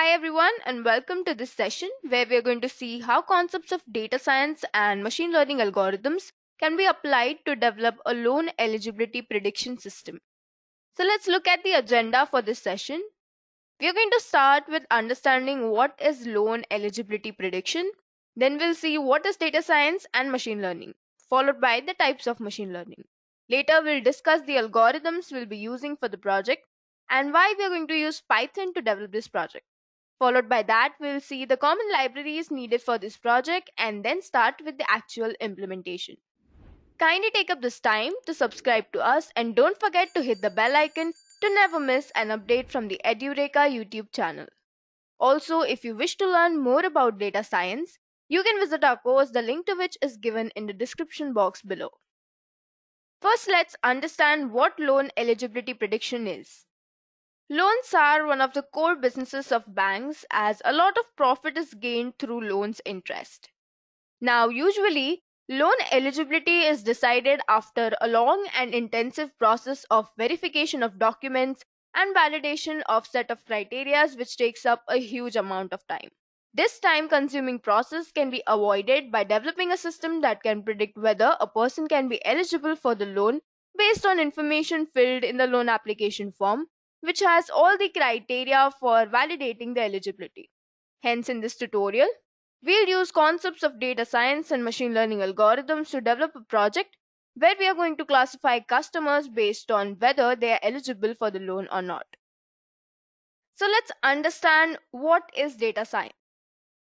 Hi everyone and welcome to this session where we are going to see how concepts of data science and machine learning algorithms can be applied to develop a loan eligibility prediction system. So let's look at the agenda for this session. We are going to start with understanding what is loan eligibility prediction. Then we'll see what is data science and machine learning, followed by the types of machine learning. Later we'll discuss the algorithms we'll be using for the project and why we are going to use Python to develop this project. Followed by that, we'll see the common libraries needed for this project and then start with the actual implementation. Kindly take up this time to subscribe to us and don't forget to hit the bell icon to never miss an update from the EduReka YouTube channel. Also, if you wish to learn more about data science, you can visit our course, the link to which is given in the description box below. First, let's understand what loan eligibility prediction is. Loans are one of the core businesses of banks as a lot of profit is gained through loans interest. Now, usually, loan eligibility is decided after a long and intensive process of verification of documents and validation of set of criteria, which takes up a huge amount of time. This time consuming process can be avoided by developing a system that can predict whether a person can be eligible for the loan based on information filled in the loan application form which has all the criteria for validating the eligibility. Hence, in this tutorial, we'll use concepts of data science and machine learning algorithms to develop a project where we are going to classify customers based on whether they are eligible for the loan or not. So let's understand what is data science.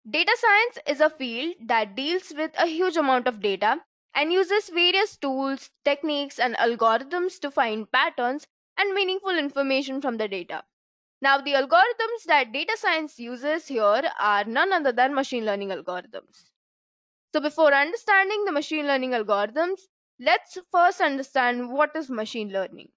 Data science is a field that deals with a huge amount of data and uses various tools, techniques and algorithms to find patterns and meaningful information from the data. Now, the algorithms that data science uses here are none other than machine learning algorithms. So, before understanding the machine learning algorithms, let's first understand what is machine learning.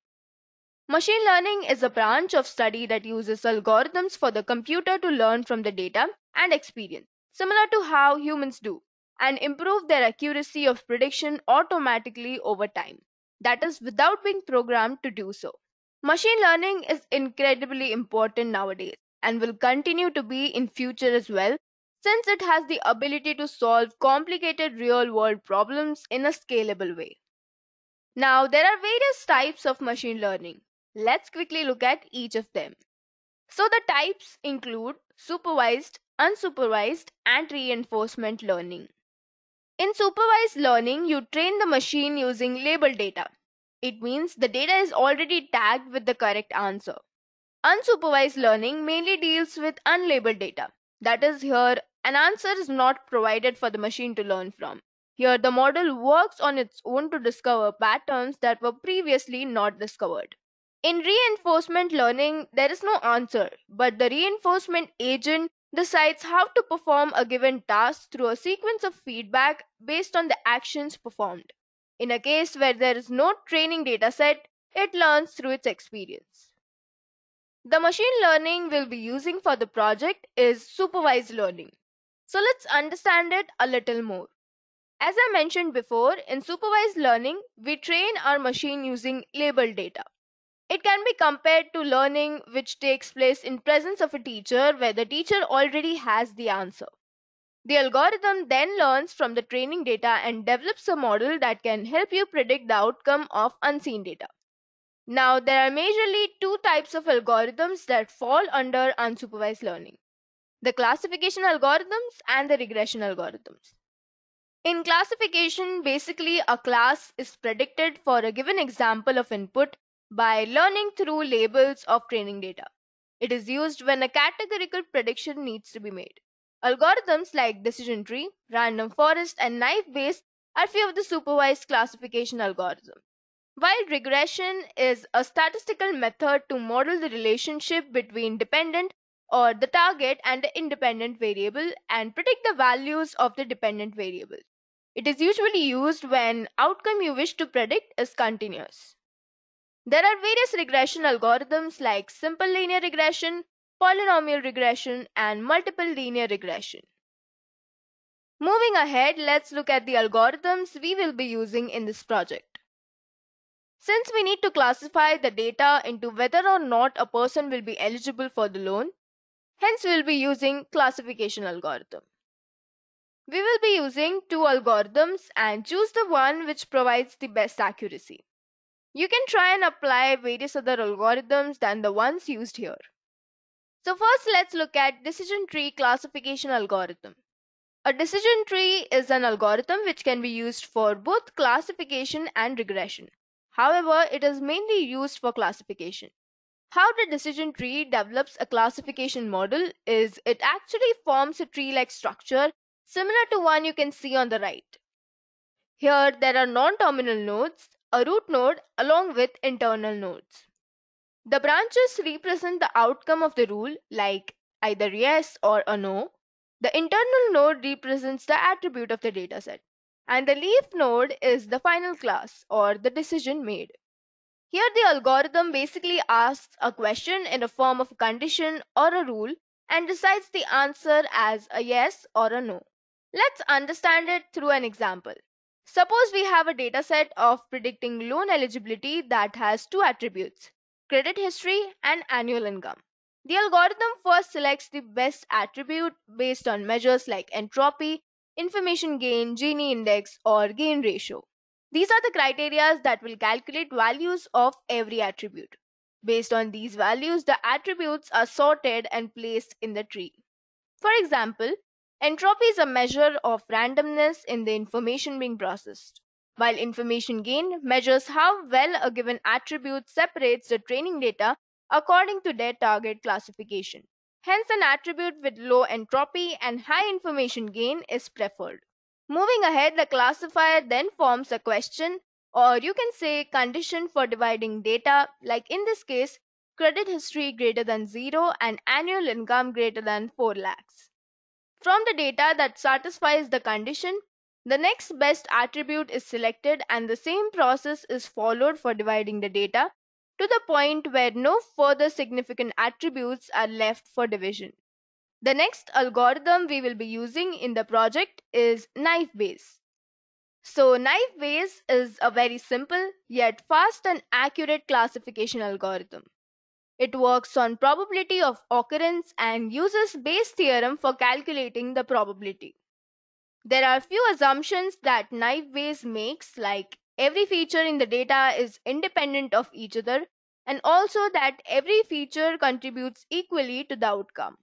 Machine learning is a branch of study that uses algorithms for the computer to learn from the data and experience, similar to how humans do, and improve their accuracy of prediction automatically over time, that is, without being programmed to do so. Machine learning is incredibly important nowadays and will continue to be in future as well since it has the ability to solve complicated real-world problems in a scalable way. Now, there are various types of machine learning. Let's quickly look at each of them. So the types include supervised, unsupervised and reinforcement learning. In supervised learning, you train the machine using labeled data. It means the data is already tagged with the correct answer. Unsupervised learning mainly deals with unlabeled data. That is, here an answer is not provided for the machine to learn from. Here, the model works on its own to discover patterns that were previously not discovered. In reinforcement learning, there is no answer, but the reinforcement agent decides how to perform a given task through a sequence of feedback based on the actions performed. In a case where there is no training dataset, it learns through its experience. The machine learning we'll be using for the project is supervised learning. So let's understand it a little more. As I mentioned before, in supervised learning, we train our machine using labeled data. It can be compared to learning which takes place in presence of a teacher where the teacher already has the answer. The algorithm then learns from the training data and develops a model that can help you predict the outcome of unseen data. Now, there are majorly two types of algorithms that fall under unsupervised learning the classification algorithms and the regression algorithms. In classification, basically, a class is predicted for a given example of input by learning through labels of training data. It is used when a categorical prediction needs to be made. Algorithms like decision tree, random forest, and knife Bayes are few of the supervised classification algorithms. While regression is a statistical method to model the relationship between dependent or the target and the independent variable and predict the values of the dependent variable. It is usually used when outcome you wish to predict is continuous. There are various regression algorithms like simple linear regression, polynomial regression, and multiple linear regression. Moving ahead, let's look at the algorithms we will be using in this project. Since we need to classify the data into whether or not a person will be eligible for the loan, hence we'll be using classification algorithm. We will be using two algorithms and choose the one which provides the best accuracy. You can try and apply various other algorithms than the ones used here. So first let's look at decision tree classification algorithm. A decision tree is an algorithm which can be used for both classification and regression. However, it is mainly used for classification. How the decision tree develops a classification model is it actually forms a tree-like structure similar to one you can see on the right. Here there are non-terminal nodes, a root node along with internal nodes. The branches represent the outcome of the rule, like either yes or a no. The internal node represents the attribute of the dataset. And the leaf node is the final class or the decision made. Here, the algorithm basically asks a question in the form of a condition or a rule and decides the answer as a yes or a no. Let's understand it through an example. Suppose we have a dataset of predicting loan eligibility that has two attributes credit history, and annual income. The algorithm first selects the best attribute based on measures like entropy, information gain, Gini index, or gain ratio. These are the criteria that will calculate values of every attribute. Based on these values, the attributes are sorted and placed in the tree. For example, entropy is a measure of randomness in the information being processed while information gain measures how well a given attribute separates the training data according to their target classification. Hence, an attribute with low entropy and high information gain is preferred. Moving ahead, the classifier then forms a question or you can say condition for dividing data like in this case credit history greater than 0 and annual income greater than 4 lakhs. From the data that satisfies the condition, the next best attribute is selected and the same process is followed for dividing the data to the point where no further significant attributes are left for division. The next algorithm we will be using in the project is knife base. So knife base is a very simple yet fast and accurate classification algorithm. It works on probability of occurrence and uses Bayes' theorem for calculating the probability. There are few assumptions that KnifeBase makes like every feature in the data is independent of each other and also that every feature contributes equally to the outcome.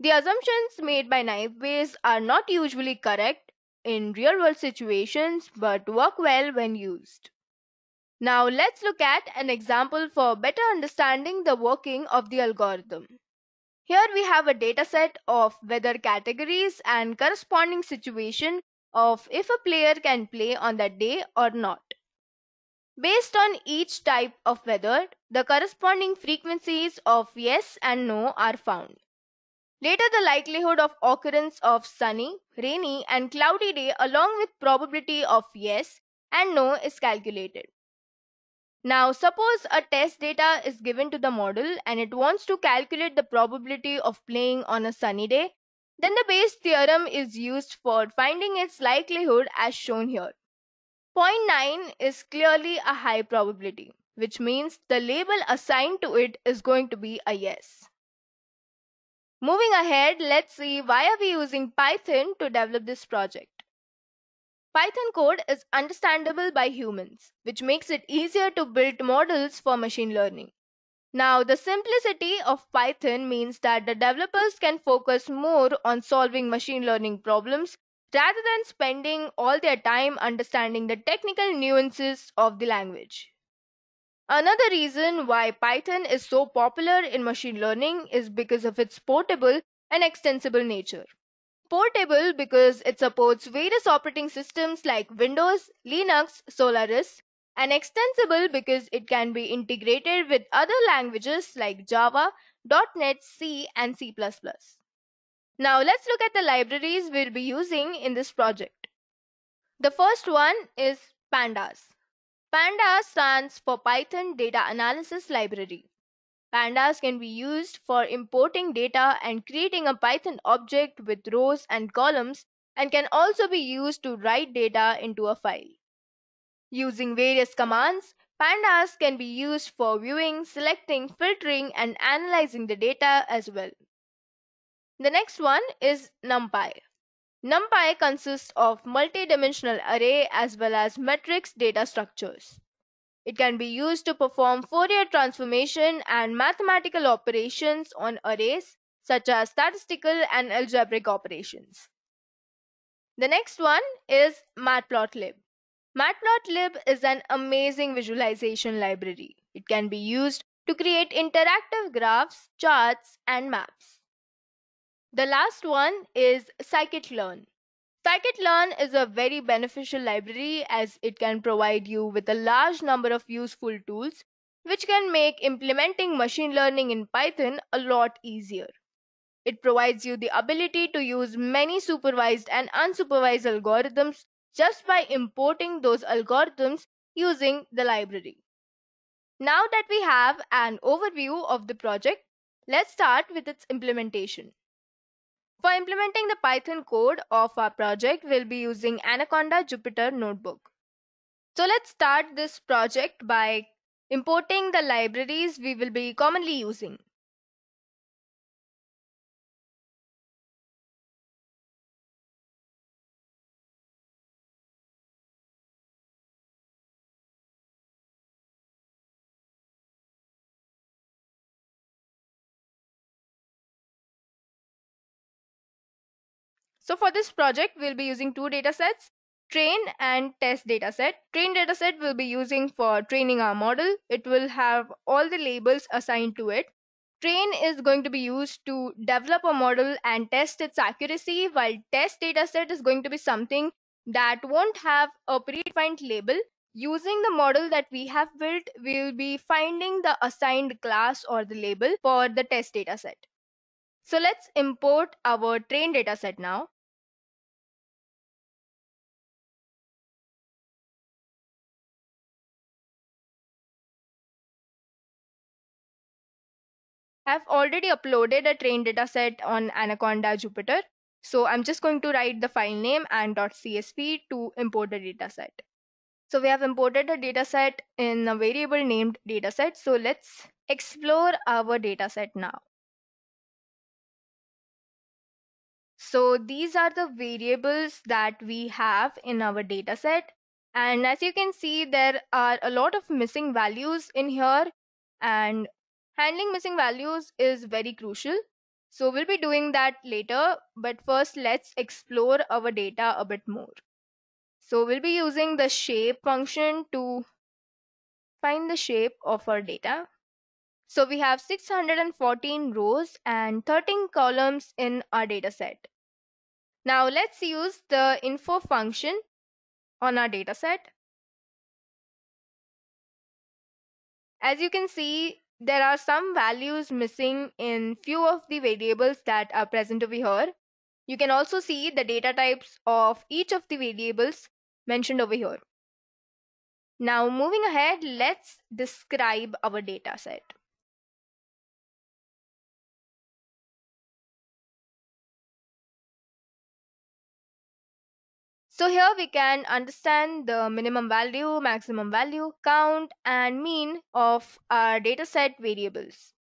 The assumptions made by KnifeBase are not usually correct in real world situations but work well when used. Now let's look at an example for better understanding the working of the algorithm. Here we have a dataset of weather categories and corresponding situation of if a player can play on that day or not. Based on each type of weather, the corresponding frequencies of yes and no are found. Later, the likelihood of occurrence of sunny, rainy and cloudy day along with probability of yes and no is calculated. Now, suppose a test data is given to the model and it wants to calculate the probability of playing on a sunny day, then the Bayes theorem is used for finding its likelihood as shown here. Point 9 is clearly a high probability, which means the label assigned to it is going to be a yes. Moving ahead, let's see why are we using Python to develop this project. Python code is understandable by humans, which makes it easier to build models for machine learning. Now, the simplicity of Python means that the developers can focus more on solving machine learning problems rather than spending all their time understanding the technical nuances of the language. Another reason why Python is so popular in machine learning is because of its portable and extensible nature. Portable because it supports various operating systems like Windows, Linux, Solaris, and extensible because it can be integrated with other languages like Java, .NET, C, and C++. Now let's look at the libraries we'll be using in this project. The first one is Pandas. Pandas stands for Python Data Analysis Library. Pandas can be used for importing data and creating a Python object with rows and columns and can also be used to write data into a file. Using various commands, pandas can be used for viewing, selecting, filtering, and analyzing the data as well. The next one is NumPy. NumPy consists of multi-dimensional array as well as matrix data structures. It can be used to perform Fourier transformation and mathematical operations on arrays, such as statistical and algebraic operations. The next one is Matplotlib. Matplotlib is an amazing visualization library. It can be used to create interactive graphs, charts, and maps. The last one is scikit-learn. Scikit-learn is a very beneficial library as it can provide you with a large number of useful tools which can make implementing machine learning in Python a lot easier. It provides you the ability to use many supervised and unsupervised algorithms just by importing those algorithms using the library. Now that we have an overview of the project, let's start with its implementation. For implementing the Python code of our project, we'll be using Anaconda Jupyter Notebook. So let's start this project by importing the libraries we will be commonly using. So for this project, we'll be using two datasets, train and test dataset. Train dataset will be using for training our model. It will have all the labels assigned to it. Train is going to be used to develop a model and test its accuracy, while test dataset is going to be something that won't have a predefined label. Using the model that we have built, we'll be finding the assigned class or the label for the test dataset. So let's import our train dataset now. I've already uploaded a train dataset on Anaconda Jupyter. So I'm just going to write the file name and .csv to import the dataset. So we have imported a dataset in a variable named dataset. So let's explore our dataset now. So these are the variables that we have in our dataset. And as you can see, there are a lot of missing values in here. And Handling missing values is very crucial. So we'll be doing that later, but first let's explore our data a bit more. So we'll be using the shape function to find the shape of our data. So we have 614 rows and 13 columns in our dataset. Now let's use the info function on our dataset. As you can see, there are some values missing in few of the variables that are present over here. You can also see the data types of each of the variables mentioned over here. Now moving ahead, let's describe our data set. So here we can understand the minimum value, maximum value, count and mean of our dataset variables.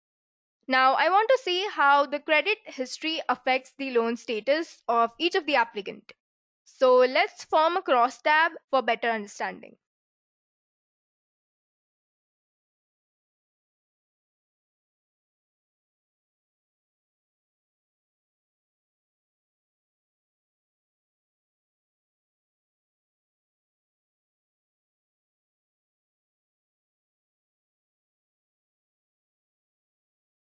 Now I want to see how the credit history affects the loan status of each of the applicant. So let's form a cross tab for better understanding.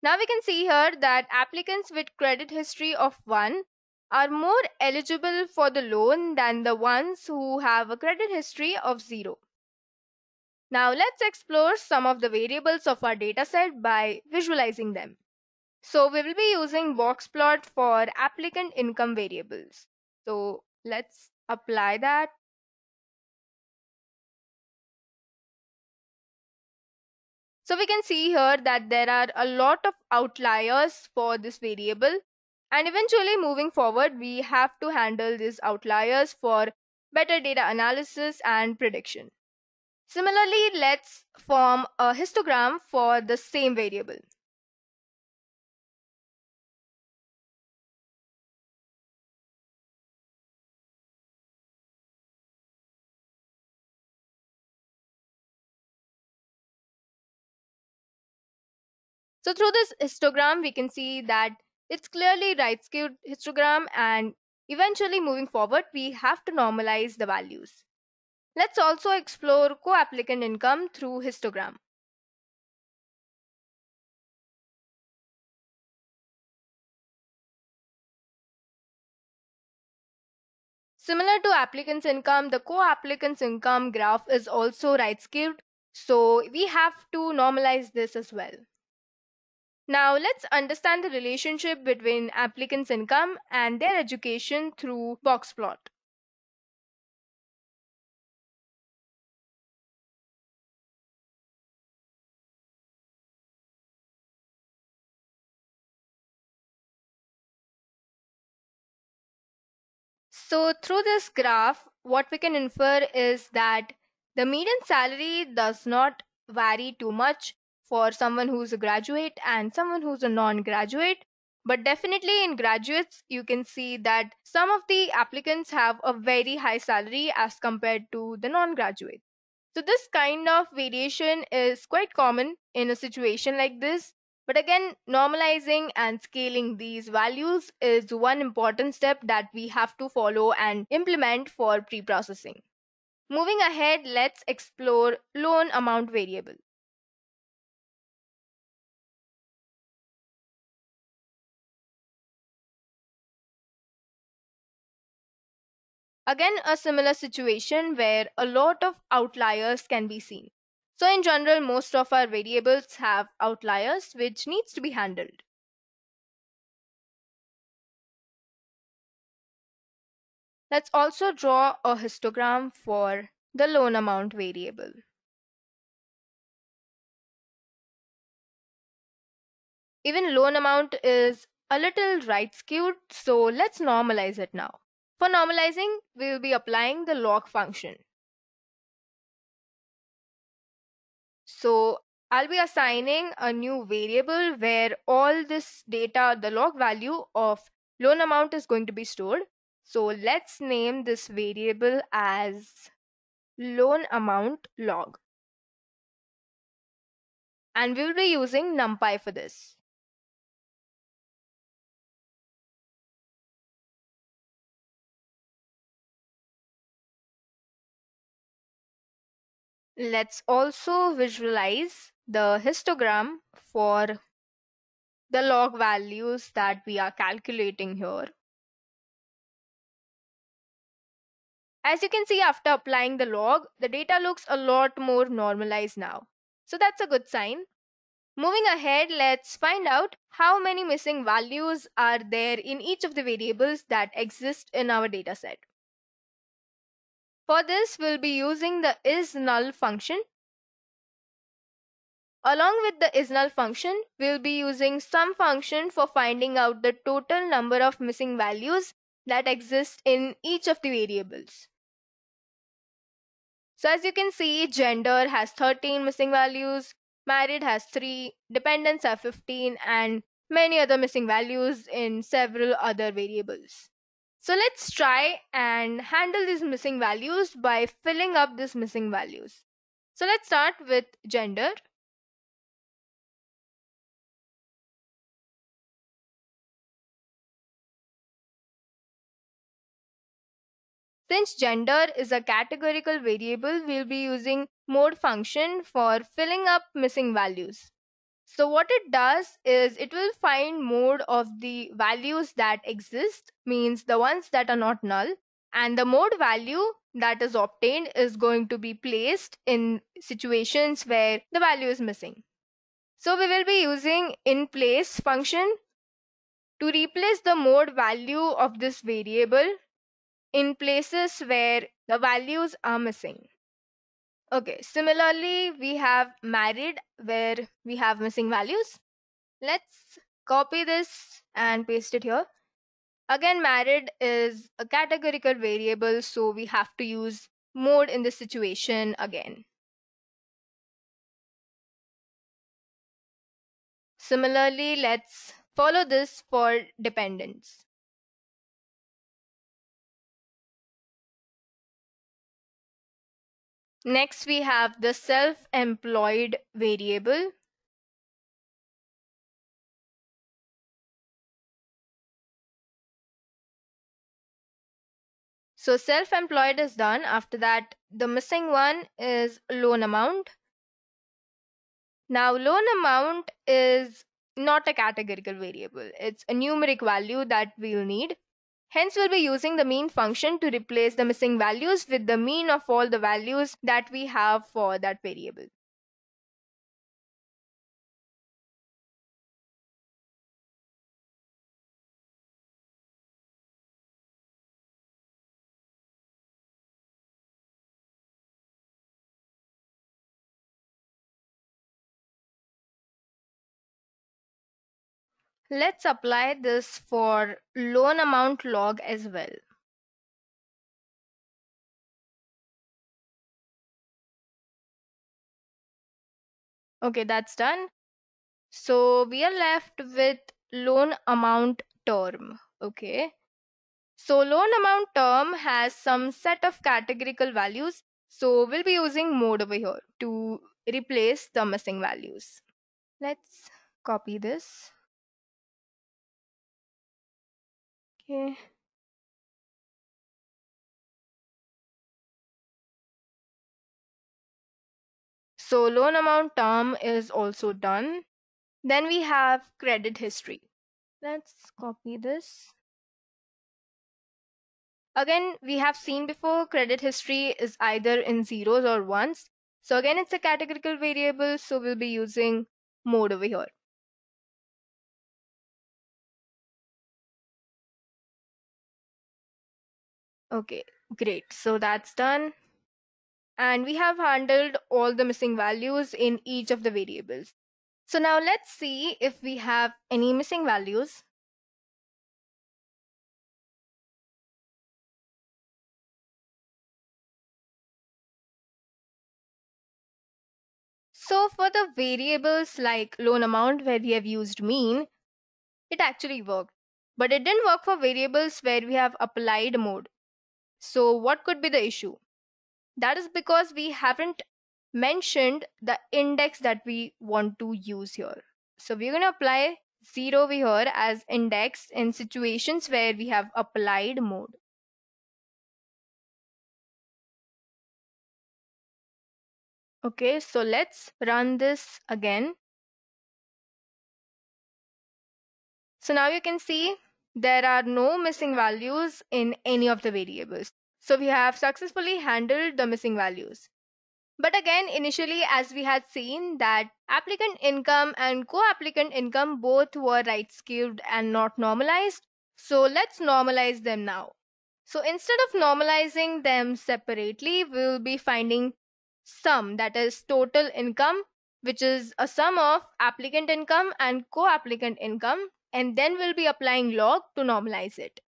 Now we can see here that applicants with credit history of 1 are more eligible for the loan than the ones who have a credit history of 0. Now let's explore some of the variables of our dataset by visualizing them. So we will be using box plot for applicant income variables. So let's apply that So we can see here that there are a lot of outliers for this variable and eventually moving forward we have to handle these outliers for better data analysis and prediction. Similarly, let's form a histogram for the same variable. So through this histogram, we can see that it's clearly right skewed histogram and eventually moving forward, we have to normalize the values. Let's also explore co-applicant income through histogram. Similar to applicant's income, the co-applicant's income graph is also right skewed. So we have to normalize this as well. Now, let's understand the relationship between applicants' income and their education through box plot. So, through this graph, what we can infer is that the median salary does not vary too much for someone who's a graduate and someone who's a non graduate. But definitely in graduates, you can see that some of the applicants have a very high salary as compared to the non graduate So, this kind of variation is quite common in a situation like this. But again, normalizing and scaling these values is one important step that we have to follow and implement for pre processing. Moving ahead, let's explore loan amount variable. Again, a similar situation where a lot of outliers can be seen. So in general, most of our variables have outliers which needs to be handled. Let's also draw a histogram for the loan amount variable. Even loan amount is a little right skewed, so let's normalize it now. For normalizing, we will be applying the log function. So I'll be assigning a new variable where all this data, the log value of loan amount is going to be stored. So let's name this variable as loan amount log. And we will be using NumPy for this. Let's also visualize the histogram for the log values that we are calculating here. As you can see, after applying the log, the data looks a lot more normalized now. So that's a good sign. Moving ahead, let's find out how many missing values are there in each of the variables that exist in our dataset. For this, we'll be using the isNull function. Along with the isNull function, we'll be using sum function for finding out the total number of missing values that exist in each of the variables. So as you can see, gender has 13 missing values, married has 3, dependents have 15 and many other missing values in several other variables. So let's try and handle these missing values by filling up these missing values. So let's start with gender. Since gender is a categorical variable, we'll be using mode function for filling up missing values. So what it does is it will find mode of the values that exist, means the ones that are not null, and the mode value that is obtained is going to be placed in situations where the value is missing. So we will be using in place function to replace the mode value of this variable in places where the values are missing. Okay, similarly, we have married where we have missing values. Let's copy this and paste it here. Again, married is a categorical variable, so we have to use mode in this situation again. Similarly, let's follow this for dependence. Next, we have the self-employed variable. So self-employed is done. After that, the missing one is loan amount. Now, loan amount is not a categorical variable. It's a numeric value that we'll need. Hence, we'll be using the mean function to replace the missing values with the mean of all the values that we have for that variable. Let's apply this for loan amount log as well. Okay, that's done. So we are left with loan amount term. Okay. So loan amount term has some set of categorical values. So we'll be using mode over here to replace the missing values. Let's copy this. Okay. So loan amount term is also done. Then we have credit history. Let's copy this. Again, we have seen before credit history is either in zeros or ones. So again, it's a categorical variable. So we'll be using mode over here. Okay, great. So that's done. And we have handled all the missing values in each of the variables. So now let's see if we have any missing values. So for the variables like loan amount where we have used mean, it actually worked. But it didn't work for variables where we have applied mode. So, what could be the issue? That is because we haven't mentioned the index that we want to use here. So, we're going to apply 0 over here as index in situations where we have applied mode. Okay, so let's run this again. So now you can see there are no missing values in any of the variables. So we have successfully handled the missing values. But again, initially, as we had seen that applicant income and co-applicant income both were right skewed and not normalized. So let's normalize them now. So instead of normalizing them separately, we'll be finding sum that is total income, which is a sum of applicant income and co-applicant income and then we'll be applying log to normalize it.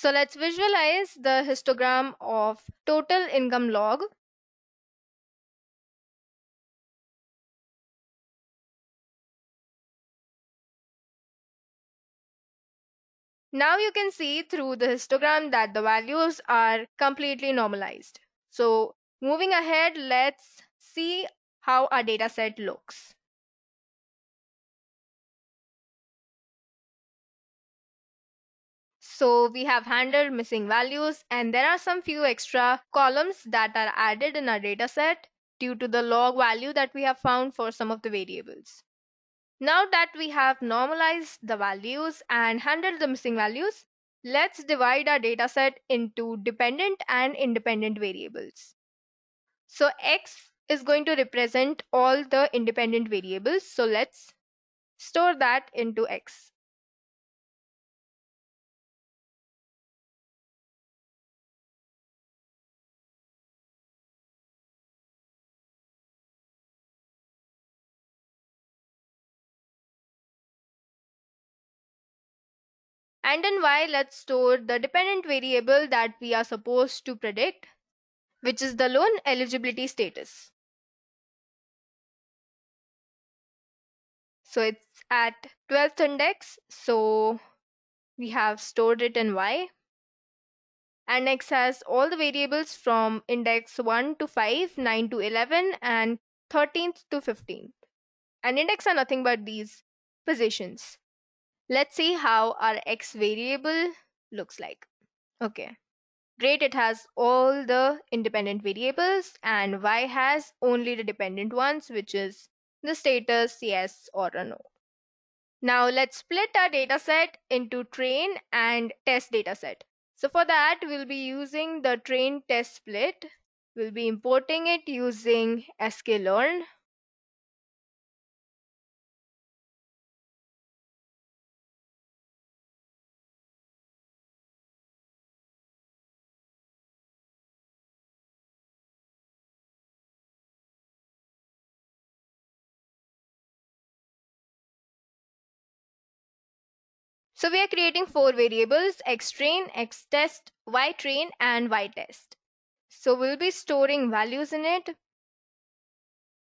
So let's visualize the histogram of total income log. Now you can see through the histogram that the values are completely normalized. So moving ahead, let's see how our data set looks. So we have handled missing values and there are some few extra columns that are added in our dataset due to the log value that we have found for some of the variables. Now that we have normalized the values and handled the missing values, let's divide our dataset into dependent and independent variables. So x is going to represent all the independent variables. So let's store that into x and in y let's store the dependent variable that we are supposed to predict which is the loan eligibility status. So it's at 12th index so we have stored it in y and x has all the variables from index 1 to 5, 9 to 11 and 13th to 15th and index are nothing but these positions. Let's see how our x variable looks like. Okay, great. It has all the independent variables and y has only the dependent ones, which is the status, yes or no. Now let's split our dataset into train and test dataset. So for that, we'll be using the train test split. We'll be importing it using sklearn So we are creating four variables, x train, x test, y train and y test. So we'll be storing values in it.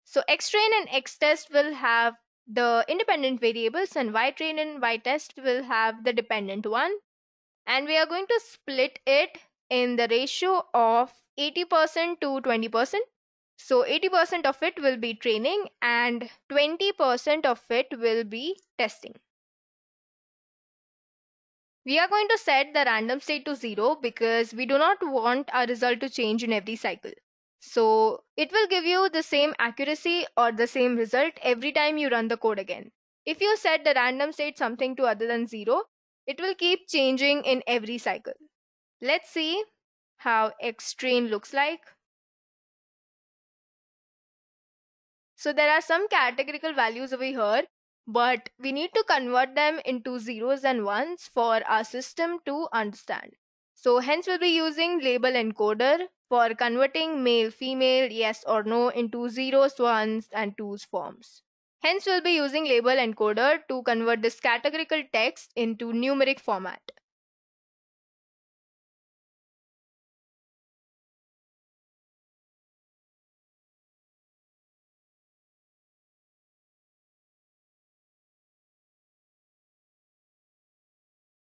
So x train and x test will have the independent variables and y train and y test will have the dependent one. And we are going to split it in the ratio of 80% to 20%. So 80% of it will be training and 20% of it will be testing. We are going to set the random state to 0 because we do not want our result to change in every cycle. So it will give you the same accuracy or the same result every time you run the code again. If you set the random state something to other than 0, it will keep changing in every cycle. Let's see how X train looks like. So there are some categorical values over here but we need to convert them into zeros and ones for our system to understand. So hence we'll be using label encoder for converting male, female, yes or no into zeros, ones and twos forms. Hence we'll be using label encoder to convert this categorical text into numeric format.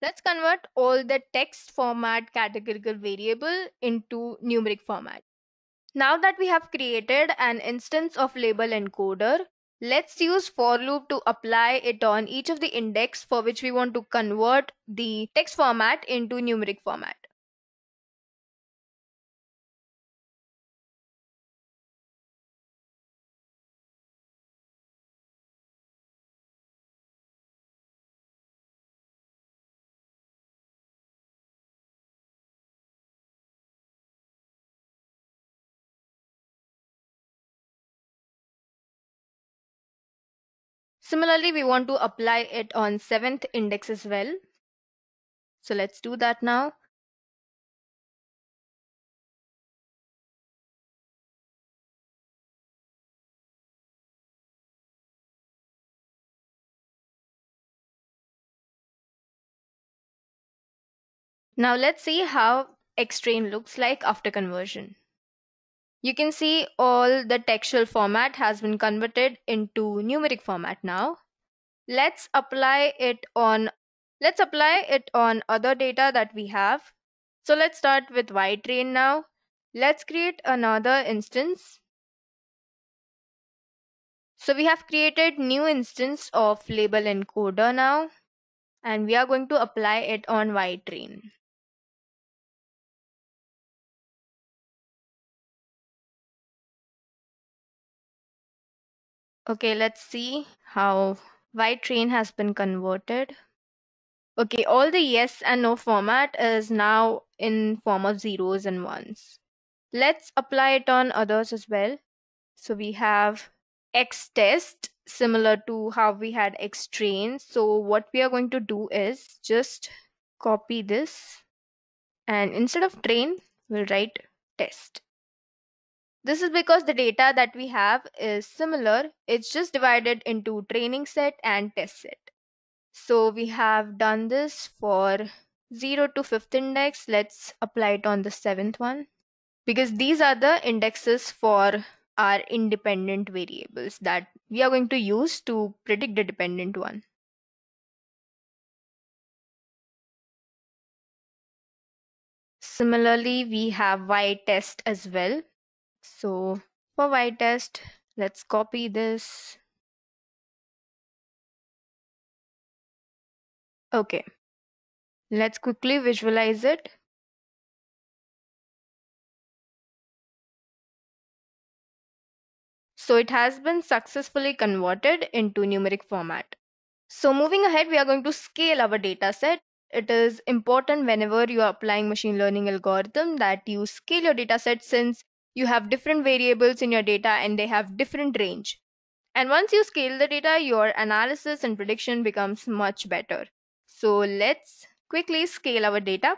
Let's convert all the text format categorical variable into numeric format. Now that we have created an instance of label encoder, let's use for loop to apply it on each of the index for which we want to convert the text format into numeric format. Similarly, we want to apply it on seventh index as well. So let's do that now. Now let's see how Xtrain looks like after conversion. You can see all the textual format has been converted into numeric format now. Let's apply it on let's apply it on other data that we have. So let's start with ytrain now. Let's create another instance. So we have created new instance of label encoder now and we are going to apply it on ytrain. Okay, let's see how Y train has been converted. Okay, all the yes and no format is now in form of zeros and ones. Let's apply it on others as well. So we have x test similar to how we had x train. So what we are going to do is just copy this and instead of train, we'll write test. This is because the data that we have is similar. It's just divided into training set and test set. So we have done this for 0 to 5th index. Let's apply it on the 7th one because these are the indexes for our independent variables that we are going to use to predict the dependent one. Similarly, we have y test as well. So for y test, let's copy this. Okay, let's quickly visualize it. So it has been successfully converted into numeric format. So moving ahead, we are going to scale our data set. It is important whenever you are applying machine learning algorithm that you scale your data set since you have different variables in your data and they have different range. And once you scale the data, your analysis and prediction becomes much better. So let's quickly scale our data.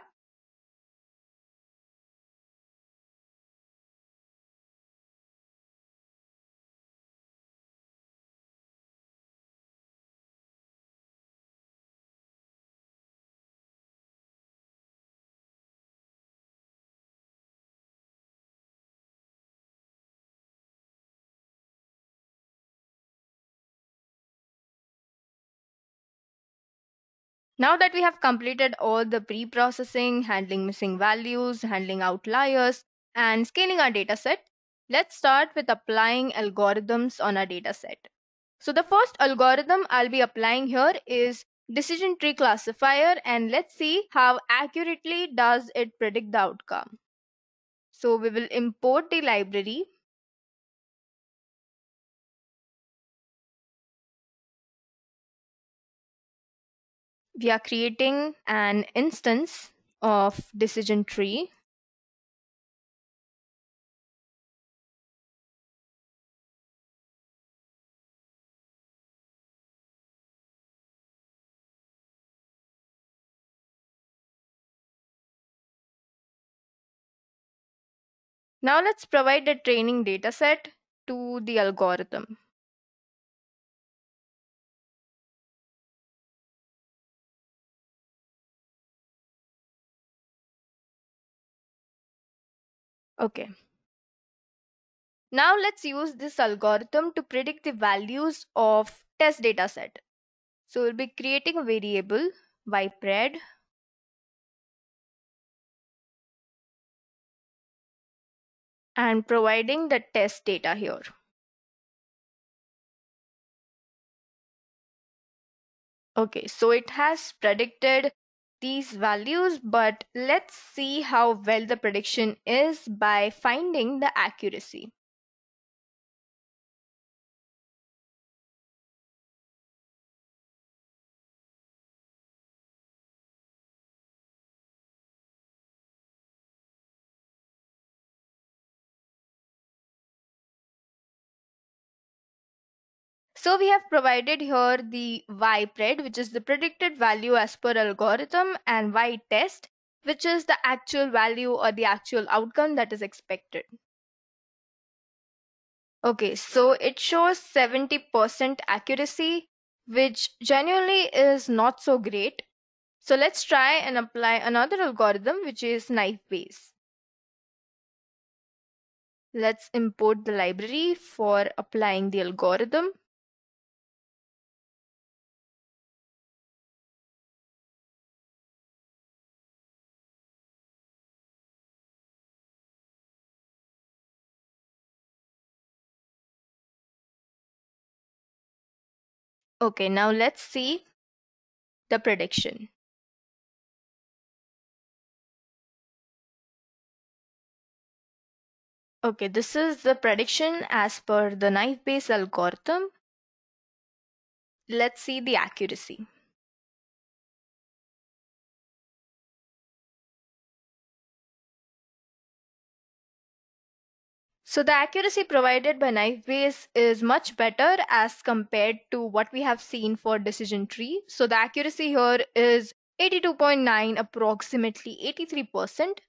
Now that we have completed all the pre-processing, handling missing values, handling outliers, and scaling our dataset, let's start with applying algorithms on our dataset. So the first algorithm I'll be applying here is decision tree classifier and let's see how accurately does it predict the outcome. So we will import the library we are creating an instance of decision tree Now let's provide a training dataset to the algorithm. Okay. Now let's use this algorithm to predict the values of test data set. So we'll be creating a variable ypred and providing the test data here. Okay, so it has predicted these values, but let's see how well the prediction is by finding the accuracy. So we have provided here the y pred, which is the predicted value as per algorithm, and y test, which is the actual value or the actual outcome that is expected. Okay, so it shows 70% accuracy, which genuinely is not so great. So let's try and apply another algorithm, which is knife base. Let's import the library for applying the algorithm. Okay, now let's see the prediction. Okay, this is the prediction as per the knife base algorithm. Let's see the accuracy. So the accuracy provided by knife base is much better as compared to what we have seen for decision tree. So the accuracy here is 82.9 approximately 83%.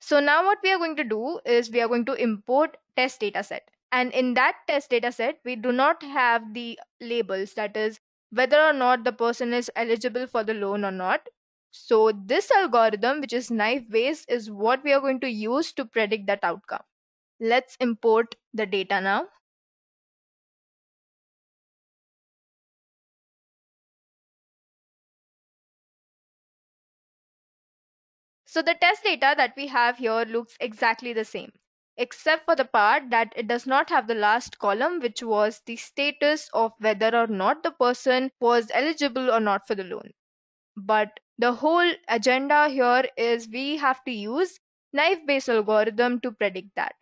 So now what we are going to do is we are going to import test dataset. And in that test dataset, we do not have the labels that is whether or not the person is eligible for the loan or not. So this algorithm, which is knife based, is what we are going to use to predict that outcome. Let's import the data now. So the test data that we have here looks exactly the same, except for the part that it does not have the last column, which was the status of whether or not the person was eligible or not for the loan. But the whole agenda here is we have to use knife-based algorithm to predict that.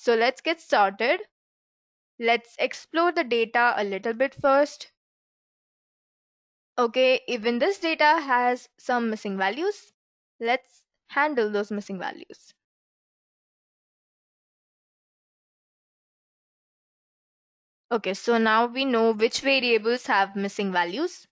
So let's get started. Let's explore the data a little bit first. Okay, even this data has some missing values. Let's handle those missing values. Okay, so now we know which variables have missing values.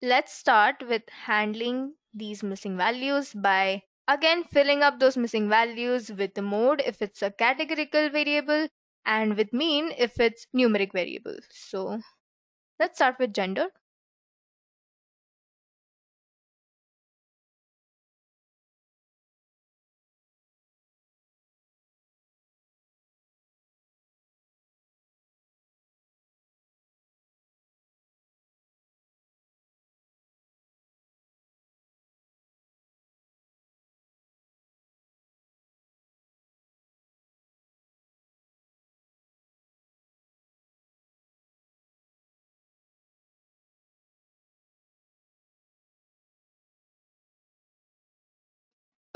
Let's start with handling these missing values by Again, filling up those missing values with the mode if it's a categorical variable and with mean if it's numeric variable. So let's start with gender.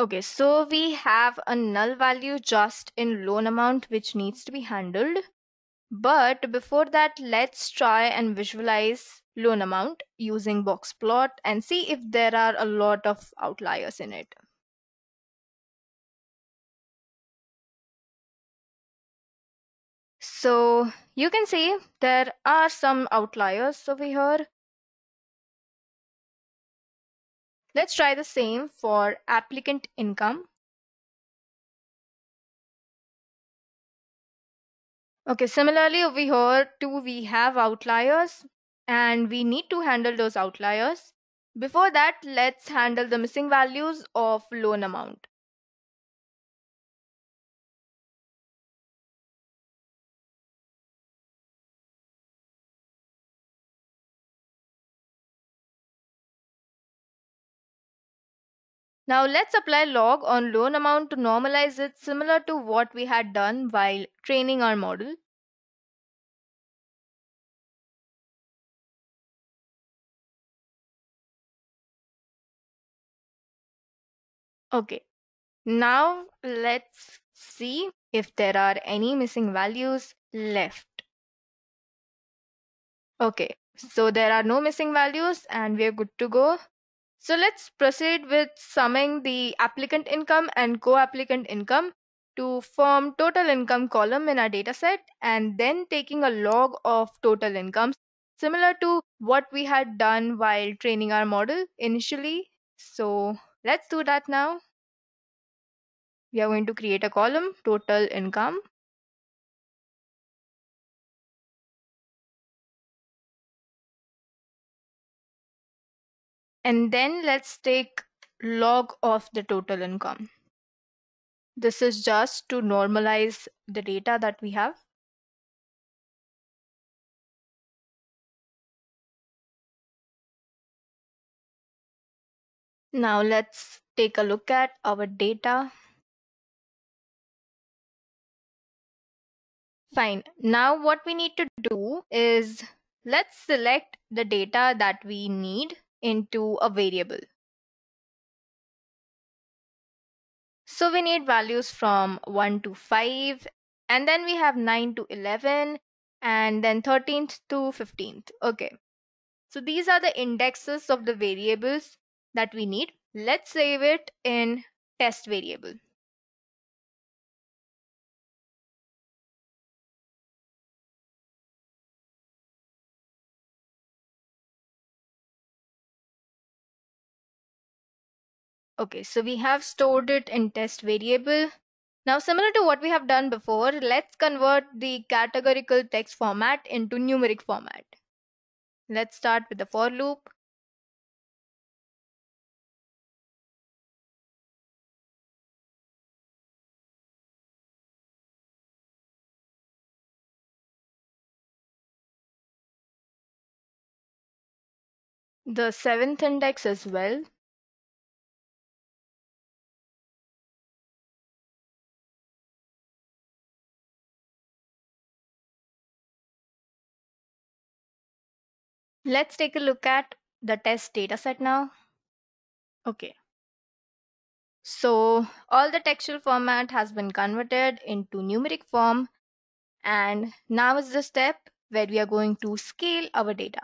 Okay, so we have a null value just in loan amount which needs to be handled. But before that, let's try and visualize loan amount using box plot and see if there are a lot of outliers in it. So you can see there are some outliers over here. Let's try the same for applicant income. Okay, similarly over here too we have outliers and we need to handle those outliers. Before that, let's handle the missing values of loan amount. Now let's apply log on loan amount to normalize it similar to what we had done while training our model. Okay, now let's see if there are any missing values left. Okay, so there are no missing values and we are good to go. So let's proceed with summing the applicant income and co-applicant income to form total income column in our dataset and then taking a log of total incomes similar to what we had done while training our model initially. So let's do that now. We are going to create a column total income And then let's take log of the total income. This is just to normalize the data that we have. Now let's take a look at our data. Fine. Now what we need to do is let's select the data that we need into a variable. So we need values from 1 to 5 and then we have 9 to 11 and then 13th to 15th. Okay. So these are the indexes of the variables that we need. Let's save it in test variable. Okay, so we have stored it in test variable. Now, similar to what we have done before, let's convert the categorical text format into numeric format. Let's start with the for loop. The seventh index as well, Let's take a look at the test dataset now. Okay. So all the textual format has been converted into numeric form. And now is the step where we are going to scale our data.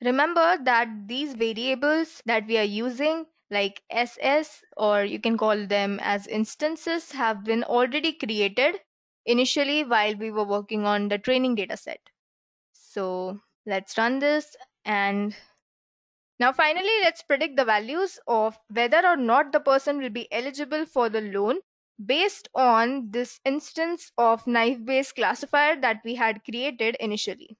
Remember that these variables that we are using like SS or you can call them as instances have been already created initially while we were working on the training data set. So let's run this and now finally let's predict the values of whether or not the person will be eligible for the loan based on this instance of knife based classifier that we had created initially.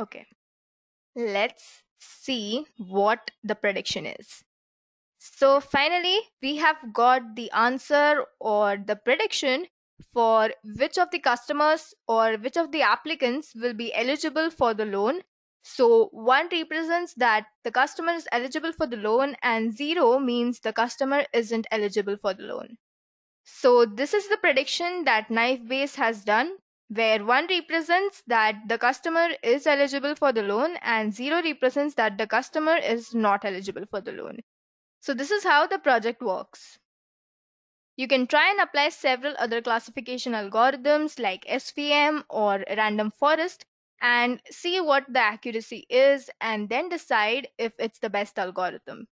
Okay, let's see what the prediction is. So finally, we have got the answer or the prediction for which of the customers or which of the applicants will be eligible for the loan. So, 1 represents that the customer is eligible for the loan, and 0 means the customer isn't eligible for the loan. So, this is the prediction that KnifeBase has done, where 1 represents that the customer is eligible for the loan, and 0 represents that the customer is not eligible for the loan. So this is how the project works. You can try and apply several other classification algorithms like SVM or random forest and see what the accuracy is and then decide if it's the best algorithm.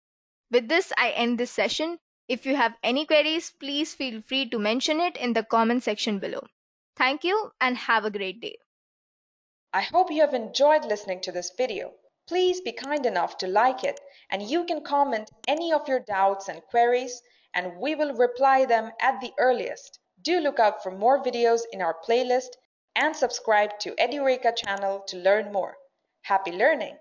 With this, I end this session. If you have any queries, please feel free to mention it in the comment section below. Thank you and have a great day. I hope you have enjoyed listening to this video. Please be kind enough to like it and you can comment any of your doubts and queries and we will reply them at the earliest. Do look out for more videos in our playlist and subscribe to EduReka channel to learn more. Happy learning!